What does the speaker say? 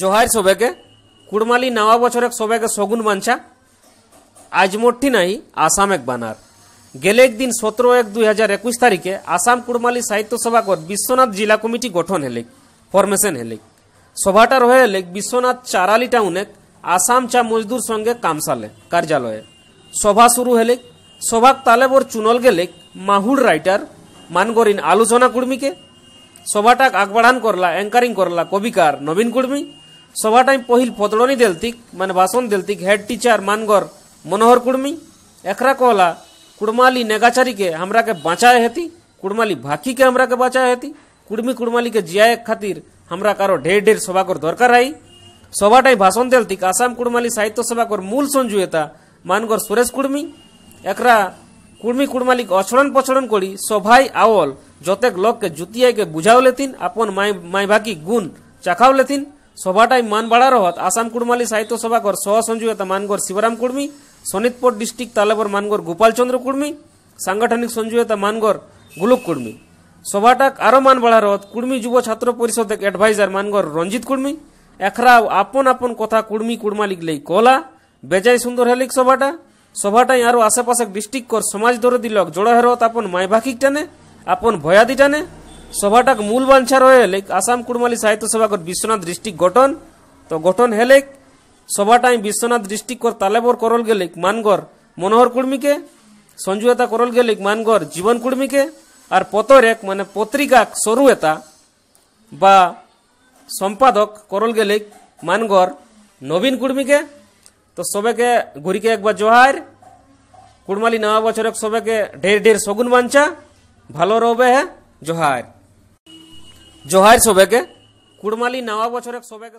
জোহার সবেকে কুড়মালি নাওয়া বছর সবেকে সগুন বাঞ্ছা আজমঠি নাই আসাম এক বানার গেলে একদিন সতেরো এক দুই হাজার একুশ তারিখে আসাম কুড়মালি সাহিত্য সভা কর বিশ্বনাথ জেলা কমিটি গঠন হেলেক ফরমেশন হেলেক সভাটা রহে হলে বিশ্বনাথ চারালি টাউনে আসাম চা মজদুর সঙ্গে কামসালে কার্যালয়ে সভা শুরু হেলেক সভাক তালেবর চুনল গেলেক মাহুড় রাইটার মানগরিন আলোচনা কুড়মিকে সভাটাক আগবাড়ান করলা অ্যাঙ্কারিং করলা কবিকার নবীন কুর্মী सभा टाइम पहिल फदड़नी दिलतिक मान भाषण दिलतिक हेड टीचर मानगर मनोहर कुड़मी एकरा कहला कुड़माली नेगाचारी के हमरा के बचाए हेती कुड़माली भाकी के हमरा के बचाए हेती कुड़मी कुड़माली के जियाए खातिर हमरा कारो ढेर ढेर सभा कर दरकार आई सभा टाइम भाषण दिलतिक आसाम कुड़माली साहित्य सभा कर मूल संजुएता मानगर सुरेश कुड़मी एकरा कुड़मी कुड़माली के अछड़न पछड़न करी सभाई आवल जतेक लोग के जुतियाई के बुझाव लेतिन अपन माई माई भाकी गुण चखाओ लेतिन সভাটায় মানবাড়া রহত আসাম কুড়মালি সাহিত্য সভাকর সহ সঞ্জীবতা মানগর শিবরাম কুর্মি শোনিতপুর ডিস্ট্রিক্ট তালেবর মানগর গোপালচন্দ্র কুর্মি সাংগঠনিক সঞ্জীবতা মানগর গুলুক কুর্মি সভাটাক আরও মানবাড়া রহত কুর্মি যুব ছাত্র পরিষদের অ্যাডভাইজার মানগর রঞ্জিত কুর্মি একরা আপন আপন কথা কুর্মি কুড়মালিক লেই কলা বেজাই সুন্দর হেলিক সভাটা সভাটাই আরও আশেপাশে ডিস্ট্রিক্ট কর সমাজ দরদি লোক জোড়া হেরত আপন মাইভাখিক টানে আপন ভয়াদি টানে সভাটাক মূল বাঞ্ছা রয়েল আসাম কুড়মালি সাহিত্য সভা বিশ্বনাথ ডিস্ট্রিক্ট গঠন তো গঠন হেলে সভাটাই বিশ্বনাথ ডিস্ট্রিক্ট কর তালেবর করল গেলে মানগর মনোহর কুর্মিকে সঞ্জুয়েতা করল গেলে মানগর জীবন কুর্মিকে আর পতরেক মানে পত্রিকা সরুয়েতা বা সম্পাদক করল গেলে মানগর নবীন কুর্মিকে তো সবেকে ঘুরিকে একবার জোহার কুড়মালি নয় বছরক সবেকে ঢের ঢের শগুন বাঞ্চা ভালো রবে হ্যাঁ জোহার जोहर सबके कुड़माली नवा बचर सबके